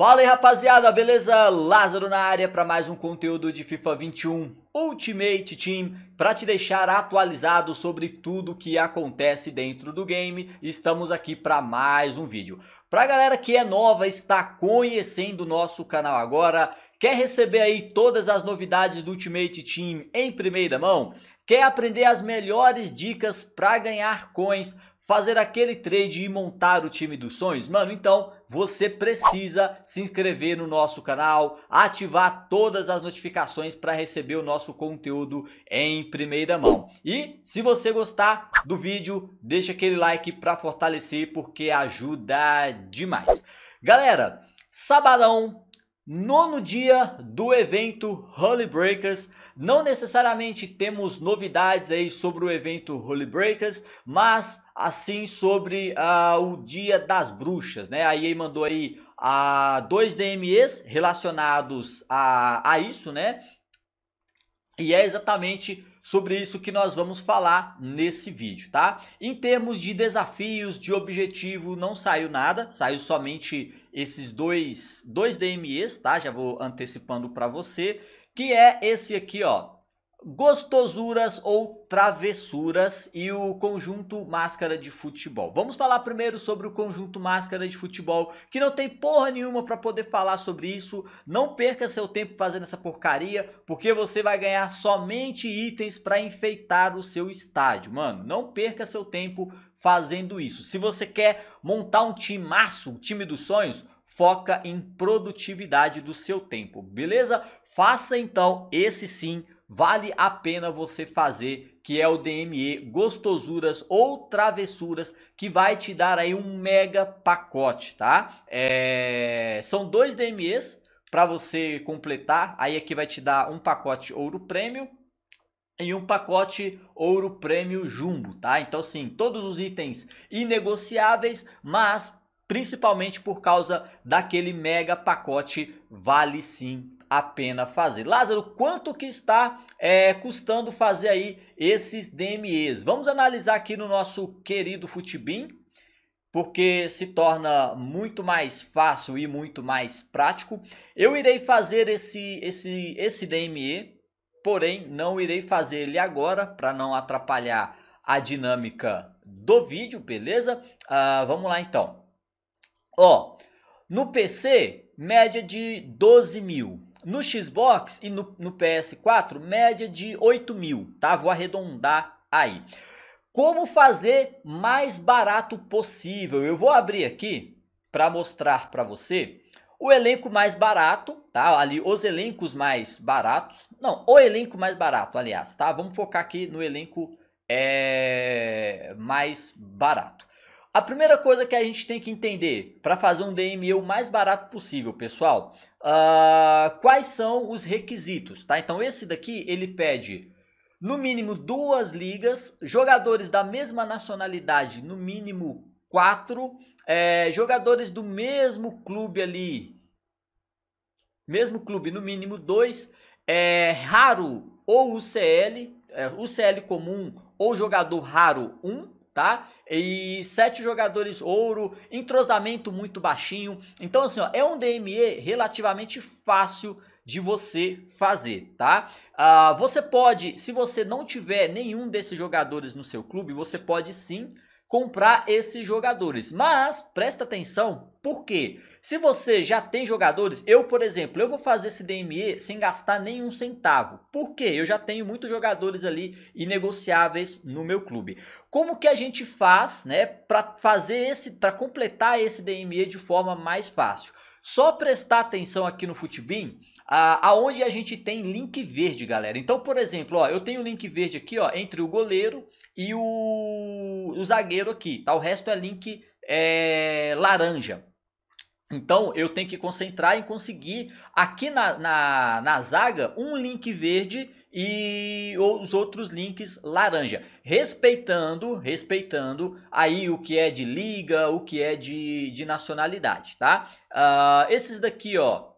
Fala aí rapaziada, beleza? Lázaro na área para mais um conteúdo de FIFA 21 Ultimate Team para te deixar atualizado sobre tudo que acontece dentro do game. Estamos aqui para mais um vídeo. Para galera que é nova, está conhecendo o nosso canal agora, quer receber aí todas as novidades do Ultimate Team em primeira mão, quer aprender as melhores dicas para ganhar coins fazer aquele trade e montar o time dos sonhos? Mano, então você precisa se inscrever no nosso canal, ativar todas as notificações para receber o nosso conteúdo em primeira mão. E se você gostar do vídeo, deixa aquele like para fortalecer porque ajuda demais. Galera, sabadão, nono dia do evento Holy Breakers não necessariamente temos novidades aí sobre o evento Holy Breakers, mas assim sobre uh, o Dia das Bruxas, né? A EA mandou aí uh, dois DMEs relacionados a, a isso, né? E é exatamente sobre isso que nós vamos falar nesse vídeo, tá? Em termos de desafios, de objetivo, não saiu nada, saiu somente esses dois, dois DMEs, tá? Já vou antecipando para você que é esse aqui, ó. Gostosuras ou travessuras e o conjunto máscara de futebol. Vamos falar primeiro sobre o conjunto máscara de futebol, que não tem porra nenhuma para poder falar sobre isso. Não perca seu tempo fazendo essa porcaria, porque você vai ganhar somente itens para enfeitar o seu estádio, mano. Não perca seu tempo fazendo isso. Se você quer montar um maço, um time dos sonhos, foca em produtividade do seu tempo, beleza? Faça então esse sim, vale a pena você fazer, que é o DME Gostosuras ou Travessuras, que vai te dar aí um mega pacote, tá? É... São dois DMEs para você completar, aí aqui é vai te dar um pacote Ouro Prêmio, e um pacote ouro prêmio jumbo, tá? Então sim, todos os itens inegociáveis, mas principalmente por causa daquele mega pacote Vale Sim a pena fazer. Lázaro, quanto que está é, custando fazer aí esses DMEs? Vamos analisar aqui no nosso querido Futibin, porque se torna muito mais fácil e muito mais prático. Eu irei fazer esse, esse, esse DME, porém não irei fazer ele agora para não atrapalhar a dinâmica do vídeo, beleza? Uh, vamos lá então. Ó, no PC, média de 12 mil. No Xbox e no, no PS4, média de 8 mil, tá? Vou arredondar aí. Como fazer mais barato possível? Eu vou abrir aqui para mostrar para você o elenco mais barato, tá? Ali os elencos mais baratos. Não, o elenco mais barato, aliás, tá? Vamos focar aqui no elenco é, mais barato. A primeira coisa que a gente tem que entender para fazer um DME o mais barato possível, pessoal, uh, quais são os requisitos, tá? Então esse daqui ele pede no mínimo duas ligas, jogadores da mesma nacionalidade, no mínimo quatro, é, jogadores do mesmo clube ali, mesmo clube, no mínimo dois, é, raro ou UCL, é, UCL comum ou jogador raro um, tá? E sete jogadores ouro, entrosamento muito baixinho. Então, assim, ó, é um DME relativamente fácil de você fazer, tá? Ah, você pode, se você não tiver nenhum desses jogadores no seu clube, você pode sim comprar esses jogadores. Mas presta atenção, porque se você já tem jogadores, eu, por exemplo, eu vou fazer esse DME sem gastar nenhum centavo. Porque eu já tenho muitos jogadores ali inegociáveis no meu clube. Como que a gente faz, né, para fazer esse para completar esse DME de forma mais fácil? Só prestar atenção aqui no Futbin, a, aonde a gente tem link verde, galera. Então, por exemplo, ó, eu tenho link verde aqui, ó, entre o goleiro e o, o zagueiro aqui, tá? O resto é link é, laranja. Então eu tenho que concentrar em conseguir aqui na, na, na zaga um link verde e os outros links laranja, respeitando, respeitando aí o que é de liga, o que é de, de nacionalidade, tá? Uh, esses daqui, ó,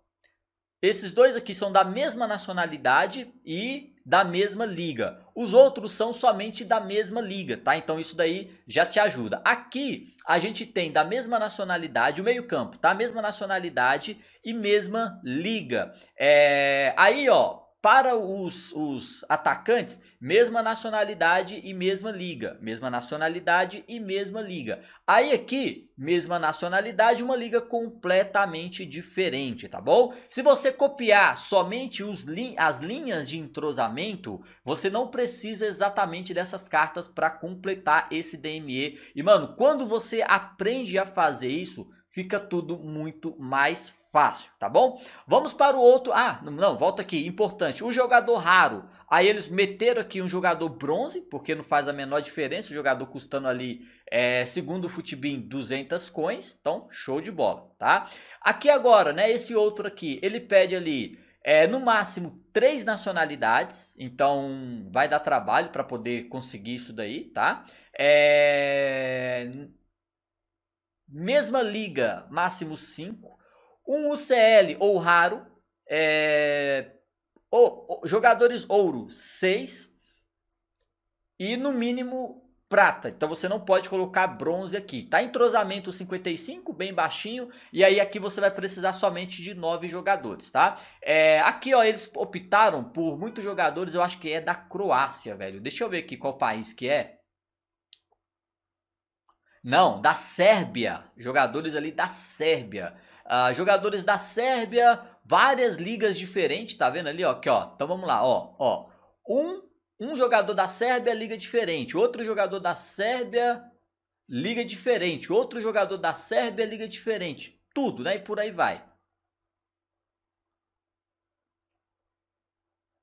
esses dois aqui são da mesma nacionalidade e da mesma liga. Os outros são somente da mesma liga, tá? Então isso daí já te ajuda. Aqui a gente tem da mesma nacionalidade o meio campo, tá? Mesma nacionalidade e mesma liga. É... Aí, ó, para os, os atacantes, mesma nacionalidade e mesma liga. Mesma nacionalidade e mesma liga. Aí aqui, mesma nacionalidade, uma liga completamente diferente, tá bom? Se você copiar somente os as linhas de entrosamento, você não precisa exatamente dessas cartas para completar esse DME. E mano, quando você aprende a fazer isso, fica tudo muito mais fácil fácil, tá bom? Vamos para o outro. Ah, não, não, volta aqui, importante. O jogador raro. Aí eles meteram aqui um jogador bronze, porque não faz a menor diferença, o jogador custando ali, é, segundo o Futbin, 200 coins. Então, show de bola, tá? Aqui agora, né, esse outro aqui, ele pede ali é, no máximo três nacionalidades, então vai dar trabalho para poder conseguir isso daí, tá? É... Mesma liga, máximo cinco. Um UCL ou raro, é, ou, ou, jogadores ouro, 6. E no mínimo prata. Então você não pode colocar bronze aqui. Tá entrosamento 55, bem baixinho, e aí aqui você vai precisar somente de 9 jogadores, tá? É, aqui, ó, eles optaram por muitos jogadores, eu acho que é da Croácia, velho. Deixa eu ver aqui qual país que é. Não, da Sérbia. Jogadores ali da Sérbia. Uh, jogadores da Sérbia, várias ligas diferentes, tá vendo ali, ó, aqui, ó. Então vamos lá, ó, ó. Um, um jogador da Sérbia, liga diferente. Outro jogador da Sérbia, liga diferente. Outro jogador da Sérbia, liga diferente. Tudo, né? E por aí vai.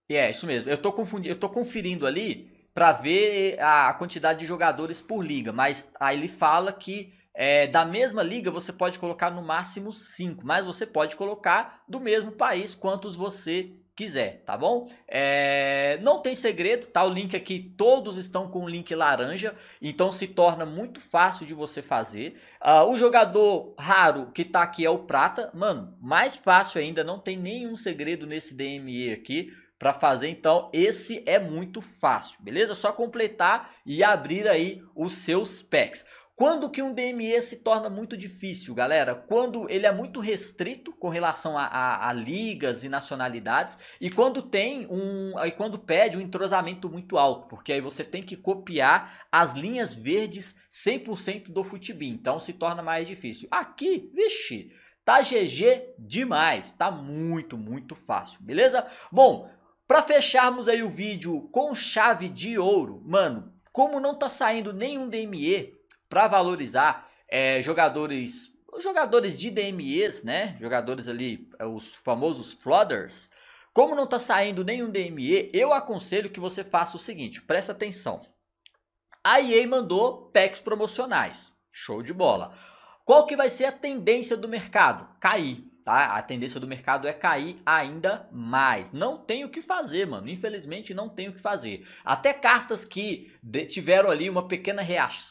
E é, isso mesmo. Eu tô confundindo, eu tô conferindo ali para ver a quantidade de jogadores por liga, mas aí ele fala que é, da mesma liga você pode colocar no máximo 5, mas você pode colocar do mesmo país quantos você quiser, tá bom? É, não tem segredo, tá? O link aqui, todos estão com o link laranja, então se torna muito fácil de você fazer. Uh, o jogador raro que tá aqui é o prata, mano, mais fácil ainda, não tem nenhum segredo nesse DME aqui para fazer. Então, esse é muito fácil, beleza? só completar e abrir aí os seus packs. Quando que um DME se torna muito difícil, galera? Quando ele é muito restrito com relação a, a, a, ligas e nacionalidades e quando tem um e quando pede um entrosamento muito alto, porque aí você tem que copiar as linhas verdes 100% do futebol, então se torna mais difícil. Aqui, vixe, tá GG demais, tá muito, muito fácil, beleza? Bom, para fecharmos aí o vídeo com chave de ouro, mano, como não tá saindo nenhum DME para valorizar é, jogadores jogadores de DMEs, né? Jogadores ali, eh, os famosos flooders. Como não está saindo nenhum DME, eu aconselho que você faça o seguinte, presta atenção. A EA mandou packs promocionais. Show de bola. Qual que vai ser a tendência do mercado? Cair tá? A tendência do mercado é cair ainda mais. Não tem o que fazer, mano. Infelizmente, não tem o que fazer. Até cartas que tiveram ali uma pequena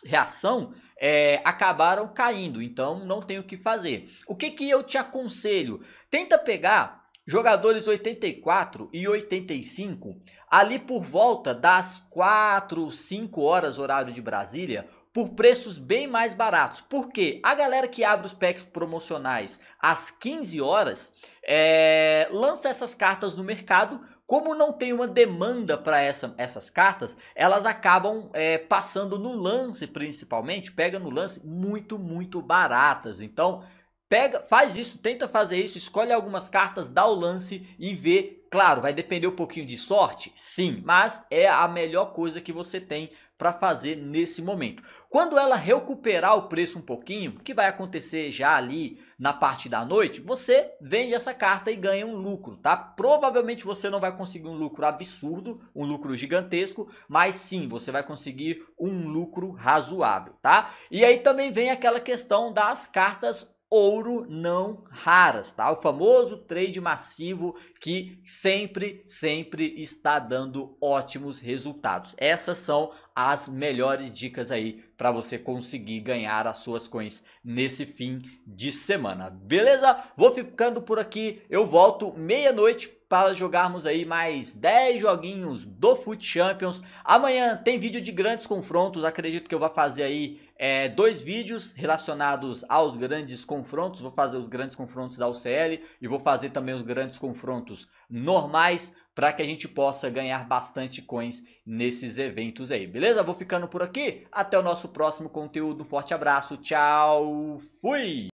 reação é, acabaram caindo. Então, não tem o que fazer. O que, que eu te aconselho? Tenta pegar jogadores 84 e 85 ali por volta das 4, 5 horas horário de Brasília por preços bem mais baratos. Porque a galera que abre os packs promocionais às 15 horas é, lança essas cartas no mercado. Como não tem uma demanda para essa, essas cartas, elas acabam é, passando no lance principalmente, pega no lance muito, muito baratas. Então, pega, faz isso, tenta fazer isso, escolhe algumas cartas, dá o lance e vê. Claro, vai depender um pouquinho de sorte, sim, mas é a melhor coisa que você tem para fazer nesse momento. Quando ela recuperar o preço um pouquinho, que vai acontecer já ali na parte da noite, você vende essa carta e ganha um lucro, tá? Provavelmente você não vai conseguir um lucro absurdo, um lucro gigantesco, mas sim, você vai conseguir um lucro razoável, tá? E aí também vem aquela questão das cartas ouro não raras, tá? O famoso trade massivo que sempre, sempre está dando ótimos resultados. Essas são as melhores dicas aí para você conseguir ganhar as suas coins nesse fim de semana. Beleza? Vou ficando por aqui. Eu volto meia-noite para jogarmos aí mais 10 joguinhos do Foot Champions. Amanhã tem vídeo de grandes confrontos, acredito que eu vou fazer aí é, dois vídeos relacionados aos grandes confrontos. Vou fazer os grandes confrontos da UCL e vou fazer também os grandes confrontos normais para que a gente possa ganhar bastante coins nesses eventos aí, beleza? Vou ficando por aqui. Até o nosso próximo conteúdo. Forte abraço, tchau, fui!